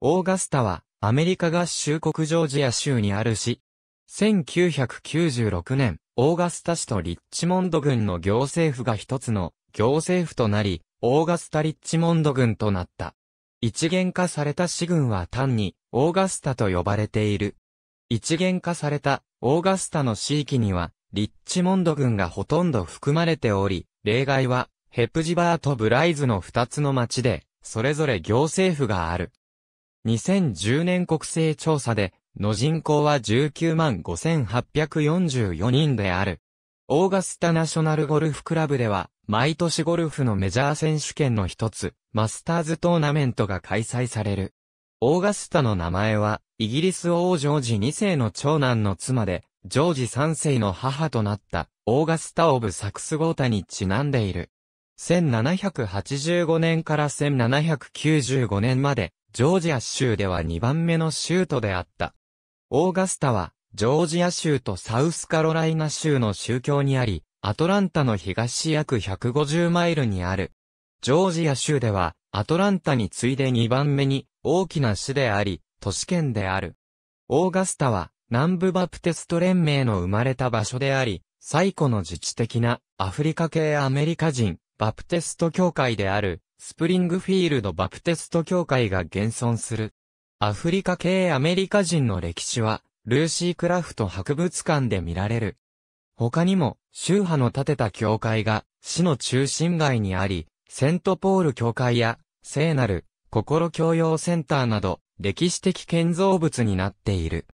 オーガスタは、アメリカ合衆国ジョージア州にあるし、1996年、オーガスタ市とリッチモンド郡の行政府が一つの行政府となり、オーガスタ・リッチモンド郡となった。一元化された市郡は単に、オーガスタと呼ばれている。一元化された、オーガスタの地域には、リッチモンド郡がほとんど含まれており、例外は、ヘプジバーとブライズの二つの町で、それぞれ行政府がある。2010年国勢調査で、の人口は19万5844人である。オーガスタナショナルゴルフクラブでは、毎年ゴルフのメジャー選手権の一つ、マスターズトーナメントが開催される。オーガスタの名前は、イギリス王ジョージ2世の長男の妻で、ジョージ3世の母となった、オーガスタ・オブ・サクスゴータにちなんでいる。1785年から1795年まで、ジョージア州では2番目の州都であった。オーガスタは、ジョージア州とサウスカロライナ州の州境にあり、アトランタの東約150マイルにある。ジョージア州では、アトランタに次いで2番目に大きな市であり、都市圏である。オーガスタは、南部バプテスト連盟の生まれた場所であり、最古の自治的なアフリカ系アメリカ人、バプテスト教会である、スプリングフィールドバプテスト教会が現存する。アフリカ系アメリカ人の歴史は、ルーシー・クラフト博物館で見られる。他にも、宗派の建てた教会が、市の中心街にあり、セントポール教会や、聖なる、心教養センターなど、歴史的建造物になっている。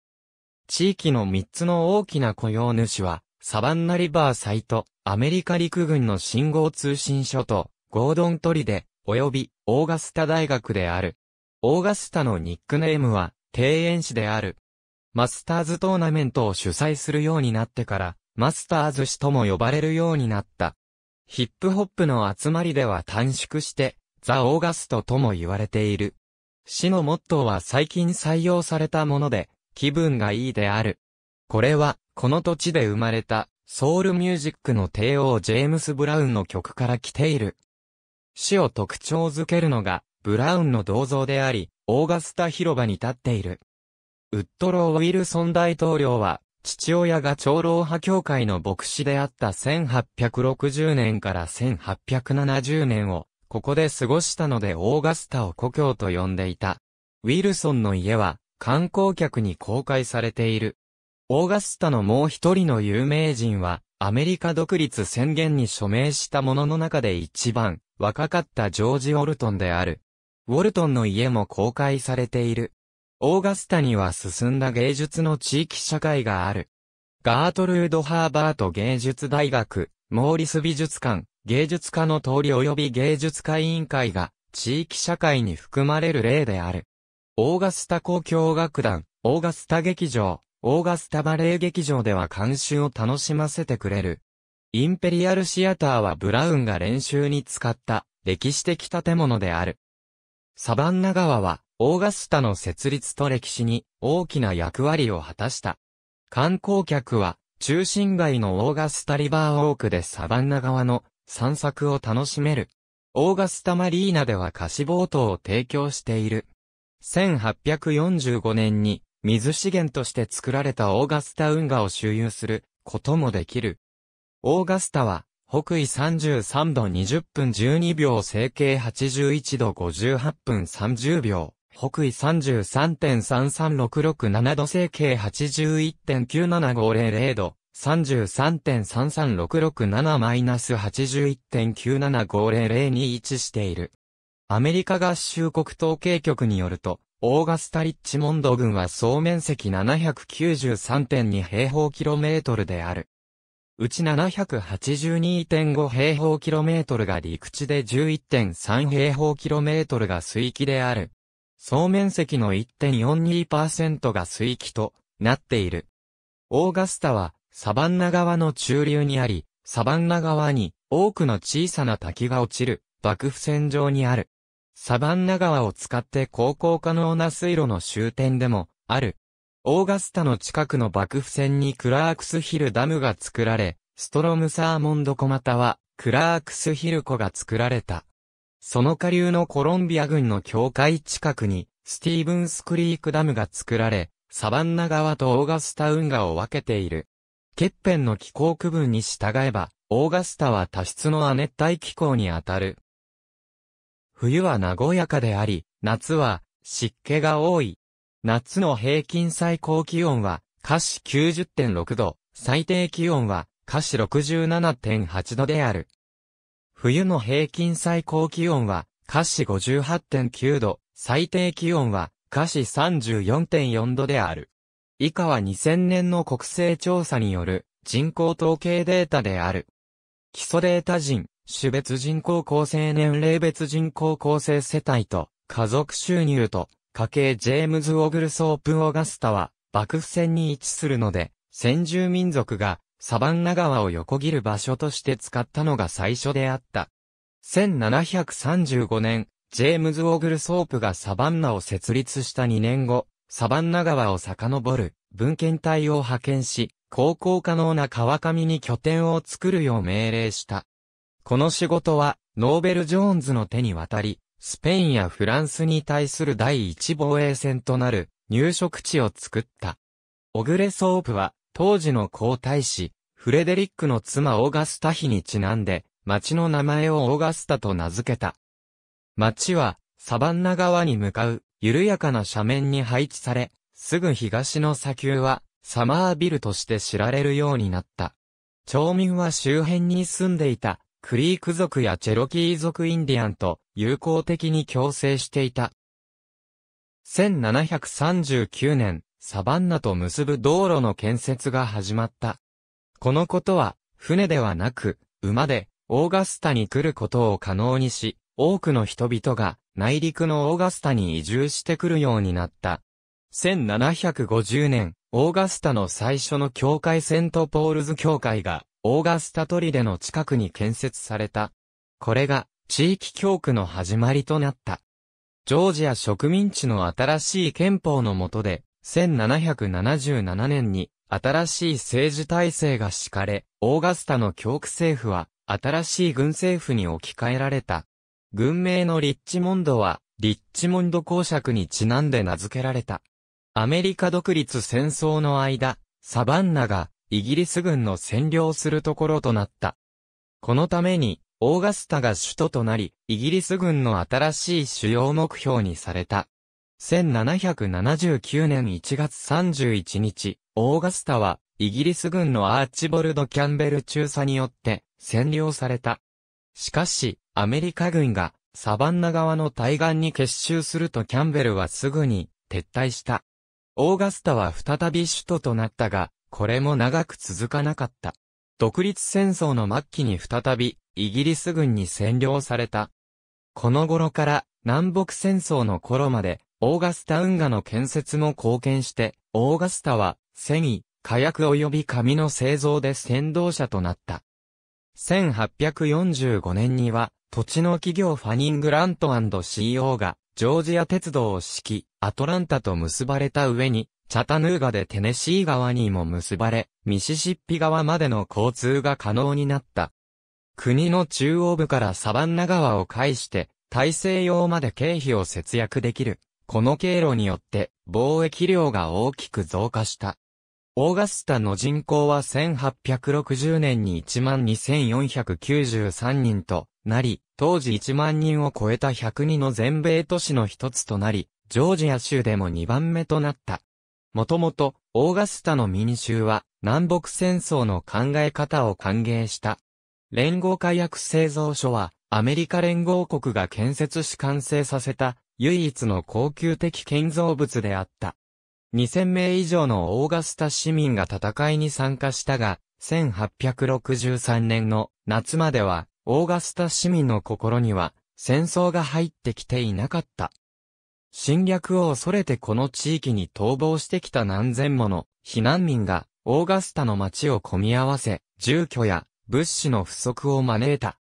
地域の3つの大きな雇用主は、サバンナリバーサイト、アメリカ陸軍の信号通信所と、ゴードントリで、及びオーガスタ大学である。オーガスタのニックネームは、庭園誌である。マスターズトーナメントを主催するようになってから、マスターズ誌とも呼ばれるようになった。ヒップホップの集まりでは短縮して、ザ・オーガストとも言われている。市のモットーは最近採用されたもので、気分がいいである。これは、この土地で生まれた、ソウルミュージックの帝王ジェームス・ブラウンの曲から来ている。死を特徴づけるのが、ブラウンの銅像であり、オーガスタ広場に立っている。ウッドロー・ウィルソン大統領は、父親が長老派教会の牧師であった1860年から1870年を、ここで過ごしたのでオーガスタを故郷と呼んでいた。ウィルソンの家は、観光客に公開されている。オーガスタのもう一人の有名人は、アメリカ独立宣言に署名した者の中で一番若かったジョージ・ウォルトンである。ウォルトンの家も公開されている。オーガスタには進んだ芸術の地域社会がある。ガートルード・ハーバート芸術大学、モーリス美術館、芸術家の通り及び芸術家委員会が地域社会に含まれる例である。オーガスタ公共楽団、オーガスタ劇場、オーガスタバレー劇場では監修を楽しませてくれる。インペリアルシアターはブラウンが練習に使った歴史的建物である。サバンナ川はオーガスタの設立と歴史に大きな役割を果たした。観光客は中心街のオーガスタリバーウォークでサバンナ川の散策を楽しめる。オーガスタマリーナでは貸しボートを提供している。1845年に水資源として作られたオーガスタ運河を周遊することもできる。オーガスタは、北緯33度20分12秒、整形81度58分30秒、北緯33.33667度、整形81.97500度、33.33667-81.97500に位置している。アメリカ合衆国統計局によると、オーガスタ・リッチモンド郡は総面積793.2平方キロメートルである。うち782.5平方キロメートルが陸地で11.3平方キロメートルが水域である。総面積の1.42%が水域となっている。オーガスタはサバンナ川の中流にあり、サバンナ川に多くの小さな滝が落ちる、幕府線上にある。サバンナ川を使って航行可能な水路の終点でも、ある。オーガスタの近くの幕府線にクラークスヒルダムが作られ、ストロムサーモンド湖または、クラークスヒル湖が作られた。その下流のコロンビア軍の境界近くに、スティーブンスクリークダムが作られ、サバンナ川とオーガスタ運河を分けている。欠片の気候区分に従えば、オーガスタは多湿の亜熱帯気候にあたる。冬は和やかであり、夏は湿気が多い。夏の平均最高気温は、華氏90.6度、最低気温は、華氏67.8度である。冬の平均最高気温は、華氏58.9度、最低気温は、華氏34.4度である。以下は2000年の国勢調査による人口統計データである。基礎データ人、種別人口構成年齢別人口構成世帯と、家族収入と、家計ジェームズ・オグルソープ・オガスタは、幕府線に位置するので、先住民族が、サバンナ川を横切る場所として使ったのが最初であった。1735年、ジェームズ・オグルソープがサバンナを設立した2年後、サバンナ川を遡る文献隊を派遣し、航行可能な川上に拠点を作るよう命令した。この仕事は、ノーベル・ジョーンズの手に渡り、スペインやフランスに対する第一防衛戦となる入植地を作った。オグレソープは、当時の皇太子、フレデリックの妻オーガスタ妃にちなんで、町の名前をオーガスタと名付けた。町は、サバンナ側に向かう、緩やかな斜面に配置され、すぐ東の砂丘は、サマービルとして知られるようになった。町民は周辺に住んでいたクリーク族やチェロキー族インディアンと友好的に共生していた。1739年、サバンナと結ぶ道路の建設が始まった。このことは、船ではなく、馬で、オーガスタに来ることを可能にし、多くの人々が内陸のオーガスタに移住してくるようになった。1750年、オーガスタの最初の教会セントポールズ教会が、オーガスタ砦の近くに建設された。これが、地域教区の始まりとなった。ジョージア植民地の新しい憲法の下で、1777年に、新しい政治体制が敷かれ、オーガスタの教区政府は、新しい軍政府に置き換えられた。軍名のリッチモンドは、リッチモンド公爵にちなんで名付けられた。アメリカ独立戦争の間、サバンナがイギリス軍の占領するところとなった。このために、オーガスタが首都となり、イギリス軍の新しい主要目標にされた。1779年1月31日、オーガスタは、イギリス軍のアーチボルド・キャンベル中佐によって、占領された。しかし、アメリカ軍が、サバンナ側の対岸に結集するとキャンベルはすぐに、撤退した。オーガスタは再び首都となったが、これも長く続かなかった。独立戦争の末期に再び、イギリス軍に占領された。この頃から、南北戦争の頃まで、オーガスタ運河の建設も貢献して、オーガスタは、繊維、火薬及び紙の製造で先導者となった。1845年には、土地の企業ファニングラント &CO が、ジョージア鉄道を敷き、アトランタと結ばれた上に、チャタヌーガでテネシー川にも結ばれ、ミシシッピ川までの交通が可能になった。国の中央部からサバンナ川を介して、大西洋まで経費を節約できる。この経路によって貿易量が大きく増加した。オーガスタの人口は1860年に12,493人と、なり、当時1万人を超えた102の全米都市の一つとなり、ジョージア州でも2番目となった。もともと、オーガスタの民衆は、南北戦争の考え方を歓迎した。連合火薬製造所は、アメリカ連合国が建設し完成させた、唯一の高級的建造物であった。2000名以上のオーガスタ市民が戦いに参加したが、1863年の夏まではオーガスタ市民の心には戦争が入ってきていなかった。侵略を恐れてこの地域に逃亡してきた何千もの避難民がオーガスタの街を混み合わせ、住居や物資の不足を招いた。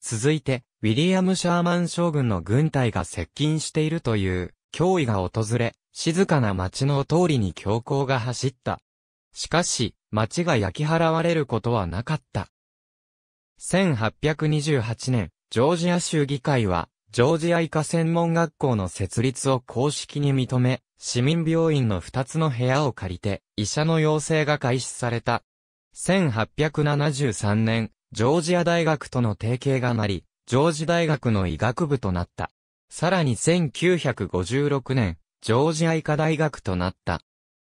続いて、ウィリアム・シャーマン将軍の軍隊が接近しているという脅威が訪れ、静かな街の通りに強行が走った。しかし、街が焼き払われることはなかった。1828年、ジョージア州議会は、ジョージア医科専門学校の設立を公式に認め、市民病院の2つの部屋を借りて、医者の養成が開始された。1873年、ジョージア大学との提携がなり、ジョージ大学の医学部となった。さらに1956年、ジョージア医科大学となった。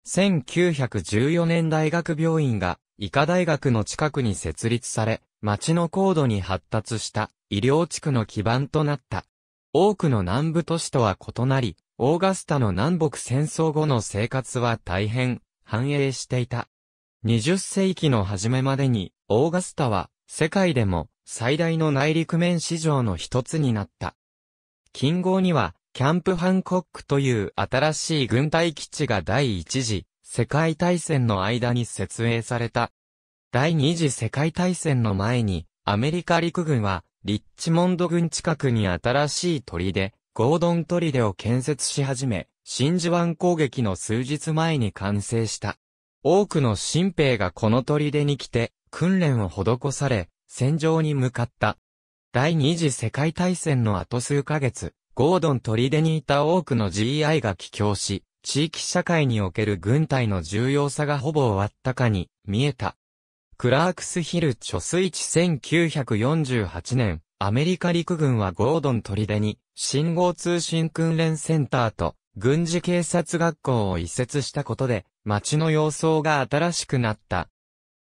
1914年大学病院が、医科大学の近くに設立され、町の高度に発達した医療地区の基盤となった。多くの南部都市とは異なり、オーガスタの南北戦争後の生活は大変繁栄していた。20世紀の初めまでに、オーガスタは世界でも最大の内陸面市場の一つになった。近郊には、キャンプハンコックという新しい軍隊基地が第一次世界大戦の間に設営された第二次世界大戦の前に、アメリカ陸軍は、リッチモンド軍近くに新しい砦、ゴードン砦を建設し始め、真珠湾攻撃の数日前に完成した。多くの新兵がこの砦に来て、訓練を施され、戦場に向かった。第二次世界大戦の後数ヶ月、ゴードン砦にいた多くの GI が帰郷し、地域社会における軍隊の重要さがほぼ終わったかに見えた。クラークスヒル貯水池1948年、アメリカ陸軍はゴードン砦に、信号通信訓練センターと、軍事警察学校を移設したことで、町の様相が新しくなった。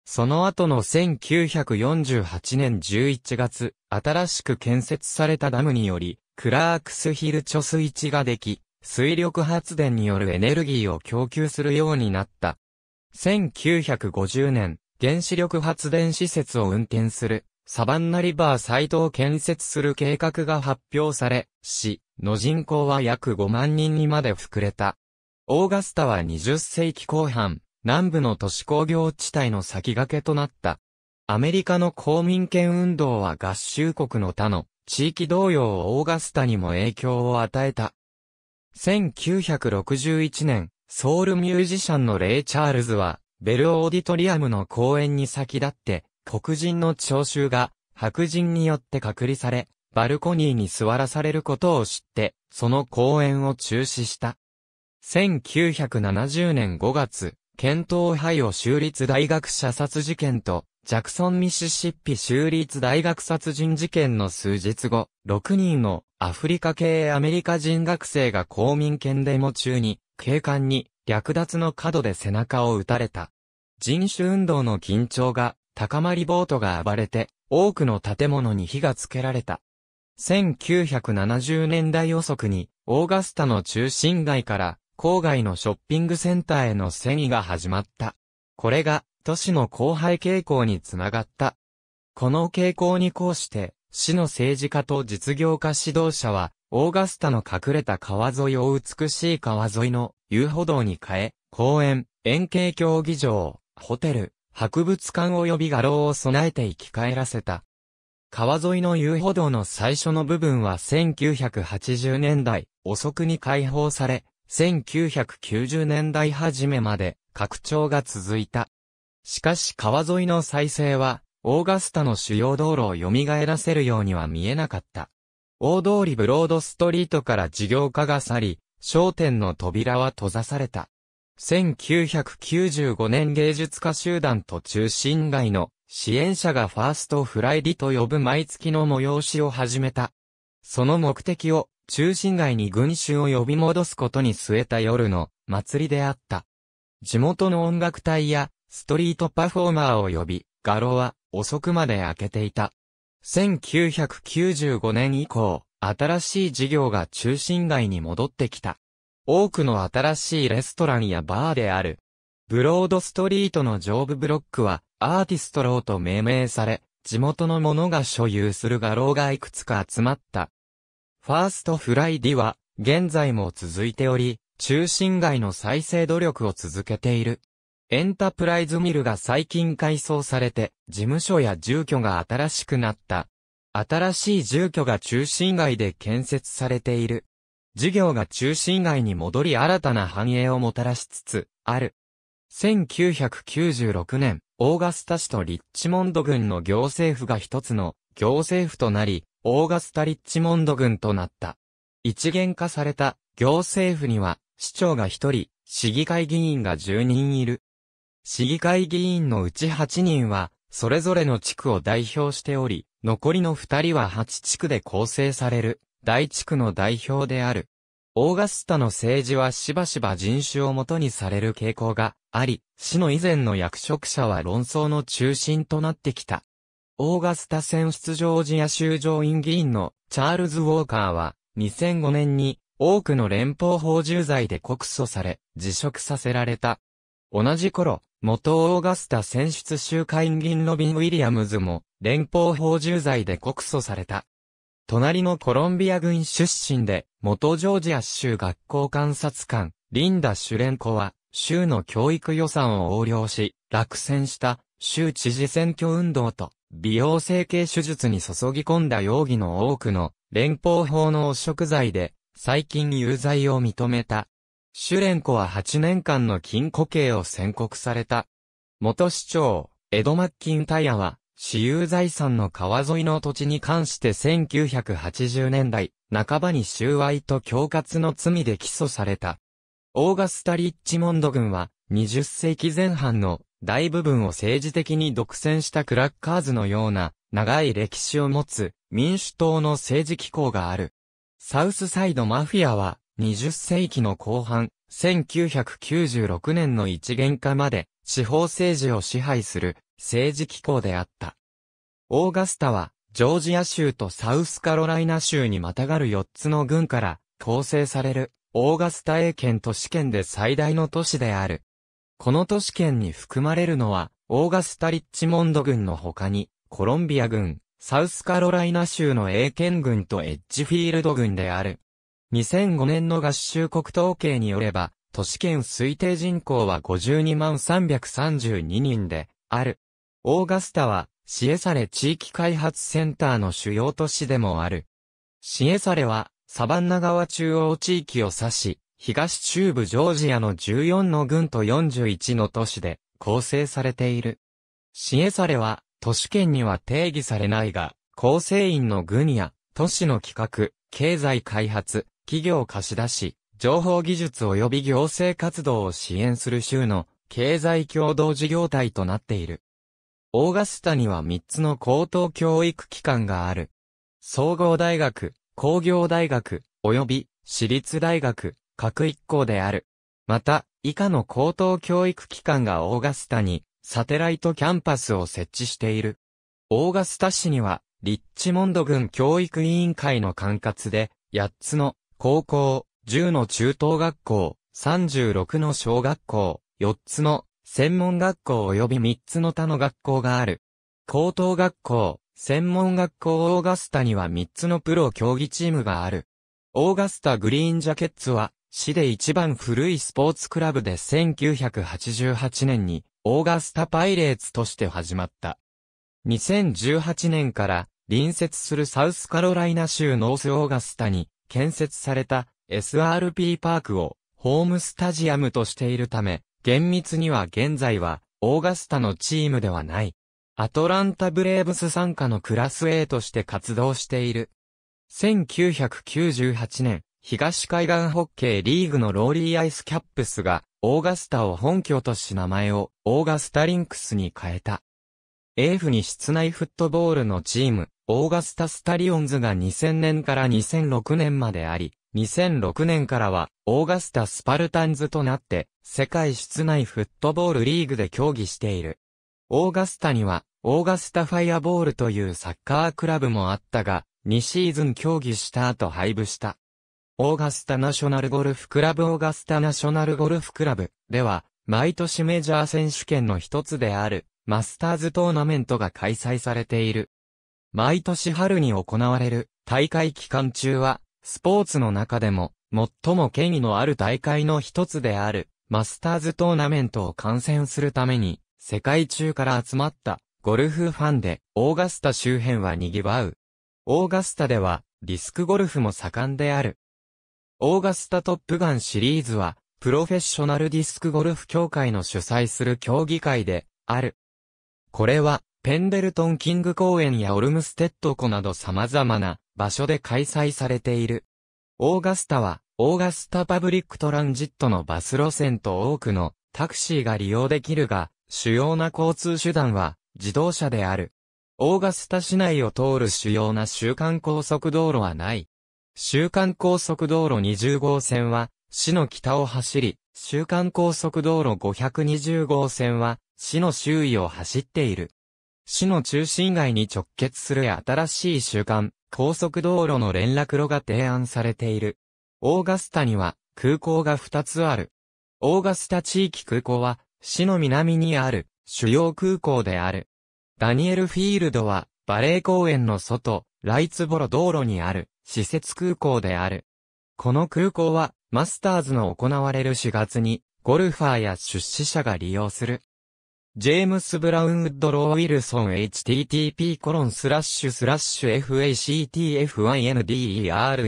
その後の1948年11月、新しく建設されたダムにより、クラークスヒル貯水池ができ、水力発電によるエネルギーを供給するようになった。1950年、原子力発電施設を運転する、サバンナリバーサイトを建設する計画が発表され、市の人口は約5万人にまで膨れた。オーガスタは20世紀後半、南部の都市工業地帯の先駆けとなった。アメリカの公民権運動は合衆国の他の地域同様オーガスタにも影響を与えた。1961年、ソウルミュージシャンのレイ・チャールズは、ベルオーディトリアムの公演に先立って、黒人の聴衆が白人によって隔離され、バルコニーに座らされることを知って、その公演を中止した。1970年5月、ケント・オハイオ州立大学射殺事件と、ジャクソン・ミシシッピ州立大学殺人事件の数日後、6人のアフリカ系アメリカ人学生が公民権デモ中に、警官に略奪の角で背中を撃たれた。人種運動の緊張が高まりボートが暴れて、多くの建物に火がつけられた。1970年代予測に、オーガスタの中心街から郊外のショッピングセンターへの遷移が始まった。これが都市の荒廃傾向につながった。この傾向に抗して、市の政治家と実業家指導者はオーガスタの隠れた川沿いを美しい川沿いの遊歩道に変え、公園、円形競技場、ホテル、博物館及び画廊を備えて生き返らせた。川沿いの遊歩道の最初の部分は1980年代遅くに開放され、1990年代初めまで拡張が続いた。しかし川沿いの再生は、オーガスタの主要道路を蘇らせるようには見えなかった。大通りブロードストリートから事業化が去り、商店の扉は閉ざされた。1995年芸術家集団と中心街の支援者がファーストフライディと呼ぶ毎月の催しを始めた。その目的を中心街に群衆を呼び戻すことに据えた夜の祭りであった。地元の音楽隊やストリートパフォーマーを呼び、画廊は遅くまで開けていた。1995年以降、新しい事業が中心街に戻ってきた。多くの新しいレストランやバーである。ブロードストリートの上部ブロックは、アーティストローと命名され、地元の者が所有する画廊がいくつか集まった。ファーストフライディは、現在も続いており、中心街の再生努力を続けている。エンタプライズミルが最近改装されて、事務所や住居が新しくなった。新しい住居が中心街で建設されている。事業が中心街に戻り新たな繁栄をもたらしつつ、ある。1996年、オーガスタ市とリッチモンド郡の行政府が一つの行政府となり、オーガスタリッチモンド郡となった。一元化された行政府には、市長が一人、市議会議員が10人いる。市議会議員のうち8人は、それぞれの地区を代表しており、残りの2人は8地区で構成される、大地区の代表である。オーガスタの政治はしばしば人種をもとにされる傾向があり、市の以前の役職者は論争の中心となってきた。オーガスタ選出ジョージア州上院議員のチャールズ・ウォーカーは2005年に多くの連邦法重罪で告訴され辞職させられた。同じ頃、元オーガスタ選出州会議ロビン・ウィリアムズも、連邦法重罪で告訴された。隣のコロンビア軍出身で、元ジョージア州学校監察官、リンダ・シュレンコは、州の教育予算を横領し、落選した州知事選挙運動と、美容整形手術に注ぎ込んだ容疑の多くの、連邦法の汚職罪で、最近有罪を認めた。シュレンコは8年間の禁錮刑を宣告された。元市長、エド・マッキンタイヤは、私有財産の川沿いの土地に関して1980年代、半ばに収賄と恐喝の罪で起訴された。オーガスタ・リッチモンド軍は、20世紀前半の大部分を政治的に独占したクラッカーズのような長い歴史を持つ民主党の政治機構がある。サウスサイドマフィアは20世紀の後半、1996年の一元化まで、地方政治を支配する政治機構であった。オーガスタは、ジョージア州とサウスカロライナ州にまたがる4つの郡から構成される、オーガスタ英県都市圏で最大の都市である。この都市圏に含まれるのは、オーガスタリッチモンド郡の他に、コロンビア郡、サウスカロライナ州の英検郡とエッジフィールド郡である。2005年の合衆国統計によれば、都市圏推定人口は52万332人で、ある。オーガスタは、シエサレ地域開発センターの主要都市でもある。シエサレは、サバンナ川中央地域を指し、東中部ジョージアの14の郡と41の都市で構成されている。シエサレは、都市圏には定義されないが、構成員の郡や、都市の企画、経済開発、企業貸し出し、情報技術及び行政活動を支援する州の経済共同事業体となっている。オーガスタには3つの高等教育機関がある。総合大学、工業大学、及び私立大学、各一校である。また、以下の高等教育機関がオーガスタにサテライトキャンパスを設置している。オーガスタ市には、リッチモンド郡教育委員会の管轄で、8つの高校、10の中等学校、36の小学校、4つの専門学校及び3つの他の学校がある。高等学校、専門学校オーガスタには3つのプロ競技チームがある。オーガスタグリーンジャケッツは、市で一番古いスポーツクラブで1988年に、オーガスタパイレーツとして始まった。2018年から、隣接するサウスカロライナ州ノースオーガスタに、建設された SRP パークをホームスタジアムとしているため、厳密には現在はオーガスタのチームではない。アトランタブレーブス参加のクラス A として活動している。1998年、東海岸ホッケーリーグのローリーアイスキャップスが、オーガスタを本拠とし名前を、オーガスタリンクスに変えた。F に室内フットボールのチーム、オーガスタスタリオンズが2000年から2006年まであり、2006年からは、オーガスタスパルタンズとなって、世界室内フットボールリーグで競技している。オーガスタには、オーガスタファイアボールというサッカークラブもあったが、2シーズン競技した後配部した。オーガスタナショナルゴルフクラブオーガスタナショナルゴルフクラブでは、毎年メジャー選手権の一つである、マスターズトーナメントが開催されている。毎年春に行われる大会期間中は、スポーツの中でも最も権威のある大会の一つであるマスターズトーナメントを観戦するために、世界中から集まったゴルフファンで、オーガスタ周辺は賑わう。オーガスタでは、ディスクゴルフも盛んである。オーガスタトップガンシリーズは、プロフェッショナルディスクゴルフ協会の主催する競技会で、ある。これは、ペンデルトンキング公園やオルムステッド湖など様々な場所で開催されている。オーガスタは、オーガスタパブリックトランジットのバス路線と多くのタクシーが利用できるが、主要な交通手段は自動車である。オーガスタ市内を通る主要な週間高速道路はない。週間高速道路20号線は、市の北を走り、週間高速道路520号線は、市の周囲を走っている。市の中心街に直結する新しい習慣、高速道路の連絡路が提案されている。オーガスタには空港が2つある。オーガスタ地域空港は市の南にある主要空港である。ダニエルフィールドはバレー公園の外、ライツボロ道路にある施設空港である。この空港はマスターズの行われる4月にゴルファーや出資者が利用するジェームス・ブラウン・ウッドロー・ウィルソン http コロンスラッシュスラッシュ f a c t f i n d e r 2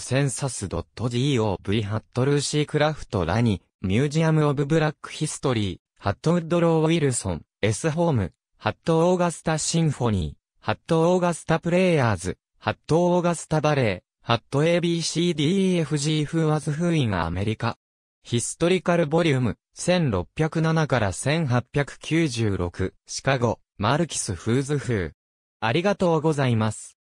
c e n s u s g o v ハットルーシークラフトラニ、ミュージアム・オブ・ブラック・ヒストリー、ハットウッドロー・ウィルソン、S ホーム、ハット・オーガスタ・シンフォニー、ハット・オーガスタ・プレイヤーズ、ハット・オーガスタ・バレー、ハット ABCDEFG フーアズフーインアメリカ。ヒストリカルボリューム、1607から1896、シカゴ、マルキス・フーズ風。ありがとうございます。